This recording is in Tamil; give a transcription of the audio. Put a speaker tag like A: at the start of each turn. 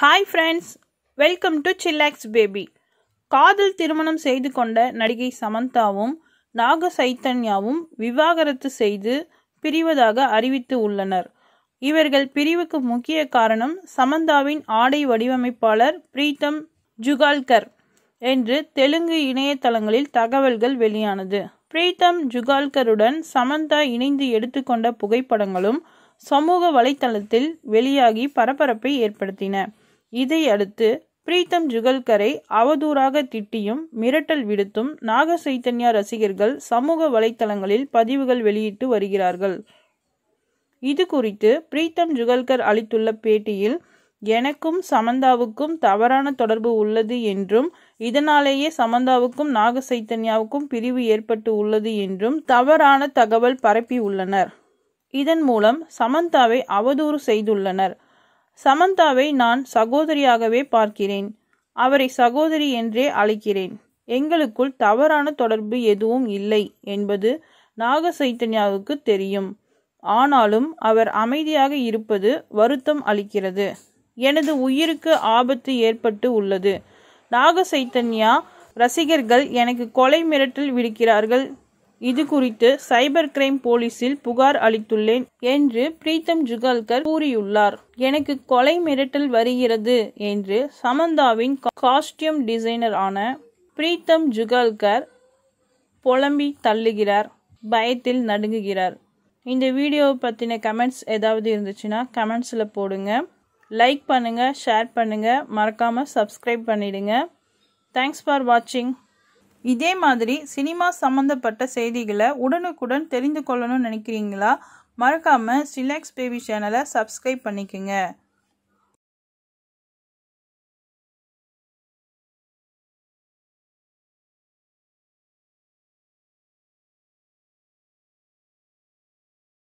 A: hi friends welcome to chillax baby காதல் திருமணம் செய்து கொண்ட நடிகை சமந்தாவும் நாக சைத்தன்யாவும் விவாகரத்து செய்து பிரிவதாக அறிவித்து உள்ளனர் இவர்கள் பிரிவுக்கு முக்கிய காரணம் சமந்தாவின் ஆடை வடிவமைப்பாளர் பிரீத்தம் ஜுகால்கர் என்று தெலுங்கு இணையதளங்களில் தகவல்கள் வெளியானது பிரீத்தம் ஜுகால்கருடன் சமந்தா இணைந்து எடுத்துக்கொண்ட புகைப்படங்களும் சமூக வலைத்தளத்தில் வெளியாகி பரபரப்பை ஏற்படுத்தின இதை அடுத்து பிரீத்தம் ஜுகல்கரை அவதூறாக திட்டியும் மிரட்டல் விடுத்தும் நாக சைத்தன்யா ரசிகர்கள் சமூக வலைத்தளங்களில் பதிவுகள் வெளியிட்டு வருகிறார்கள் இது குறித்து பிரீத்தம் ஜுகல்கர் அளித்துள்ள பேட்டியில் எனக்கும் சமந்தாவுக்கும் தவறான தொடர்பு உள்ளது என்றும் இதனாலேயே சமந்தாவுக்கும் நாக சைத்தன்யாவுக்கும் பிரிவு ஏற்பட்டு உள்ளது என்றும் தவறான தகவல் பரப்பியுள்ளனர் இதன் மூலம் சமந்தாவை அவதூறு செய்துள்ளனர் சமந்தாவை நான் சகோதரியாகவே பார்க்கிறேன் அவரை சகோதரி என்றே அழைக்கிறேன் எங்களுக்குள் தவறான தொடர்பு எதுவும் இல்லை என்பது நாக சைத்தன்யாவுக்கு தெரியும் ஆனாலும் அவர் அமைதியாக இருப்பது வருத்தம் அளிக்கிறது எனது உயிருக்கு ஆபத்து ஏற்பட்டு உள்ளது நாக சைத்தன்யா ரசிகர்கள் எனக்கு கொலை மிரட்டல் விடுக்கிறார்கள் இது குறித்து சைபர் கிரைம் போலீஸில் புகார் அளித்துள்ளேன் என்று பிரீத்தம் ஜுகல்கர் கூறியுள்ளார் எனக்கு கொலை மிரட்டல் வருகிறது என்று சமந்தாவின் காஸ்டியூம் டிசைனர் ஆன பிரீத்தம் ஜுகல்கர் புலம்பி தள்ளுகிறார் பயத்தில் நடுங்குகிறார் இந்த வீடியோவை பற்றின கமெண்ட்ஸ் ஏதாவது இருந்துச்சுன்னா கமெண்ட்ஸில் போடுங்க லைக் பண்ணுங்கள் ஷேர் பண்ணுங்கள் மறக்காமல் சப்ஸ்கிரைப் பண்ணிவிடுங்க தேங்க்ஸ் ஃபார் வாட்சிங் இதே மாதிரி சினிமா சம்மந்தப்பட்ட செய்திகளை உடனுக்குடன் தெரிந்து கொள்ளணும்னு நினைக்கிறீங்களா மறக்காமல் ஸ்டிலாக்ஸ் பேபி சேனலை சப்ஸ்கிரைப் பண்ணிக்கோங்க